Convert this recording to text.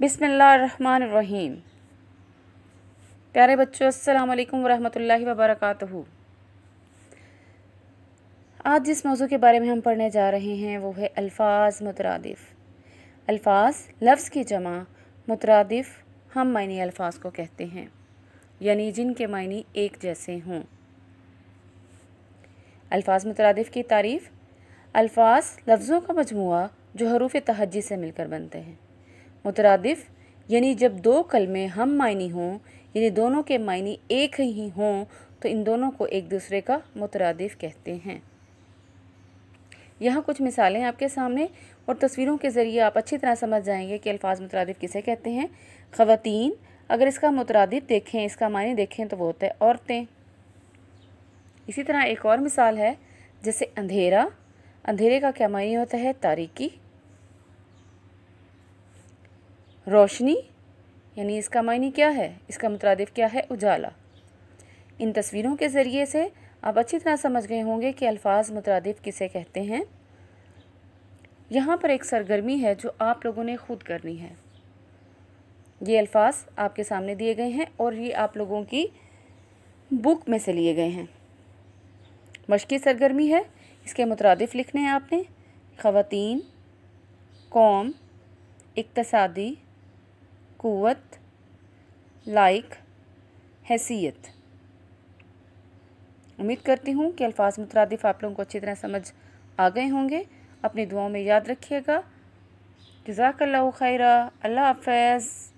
बिसमीम प्यारे बच्चों अस्सलाम वालेकुम वरहमतुल्लाहि वबरकातुहू आज जिस मौजू के बारे में हम पढ़ने जा रहे हैं वो है अल्फाज मुतरदिफ़ अल्फाज लफ्ज़ की जमा मुतरदिफ हम मायने अल्फाज को कहते हैं यानी जिनके मायने एक जैसे हों अल्फाज मुतरदफ़ की तारीफ़ अल्फाज लफ्ज़ों का मजमू जो हरूफ तहजी से मिलकर बनते हैं मुतरदफ़ यानी जब दो कलमे हम मायनी हों यानी दोनों के मायने एक ही हों तो इन दोनों को एक दूसरे का मुतरदफ़ कहते हैं यहाँ कुछ मिसालें आपके सामने और तस्वीरों के ज़रिए आप अच्छी तरह समझ जाएंगे कि अल्फाज मुतरदफ़ किसे कहते हैं ख़वान अगर इसका मुतरदफ़ देखें इसका मायने देखें तो वो होता है औरतें इसी तरह एक और मिसाल है जैसे अंधेरा अंधेरे का क्या मायने होता है तारीकी रोशनी यानी इसका मायने क्या है इसका मुतरद क्या है उजाला इन तस्वीरों के ज़रिए से आप अच्छी तरह समझ गए होंगे कि अल्फाज मुतरद किसे कहते हैं यहाँ पर एक सरगर्मी है जो आप लोगों ने खुद करनी है ये अल्फाज आपके सामने दिए गए हैं और ये आप लोगों की बुक में से लिए गए हैं मशक़ी सरगर्मी है इसके मुतरद लिखने हैं आपने ख़वान कौम इकतसादी क़वत लाइक हैसियत उम्मीद करती हूँ कि अल्फाज मुतरदफ़ आप लोगों को अच्छी तरह समझ आ गए होंगे अपनी दुआओं में याद रखिएगा जजाकल्ला खैरा अल्लाह हाफ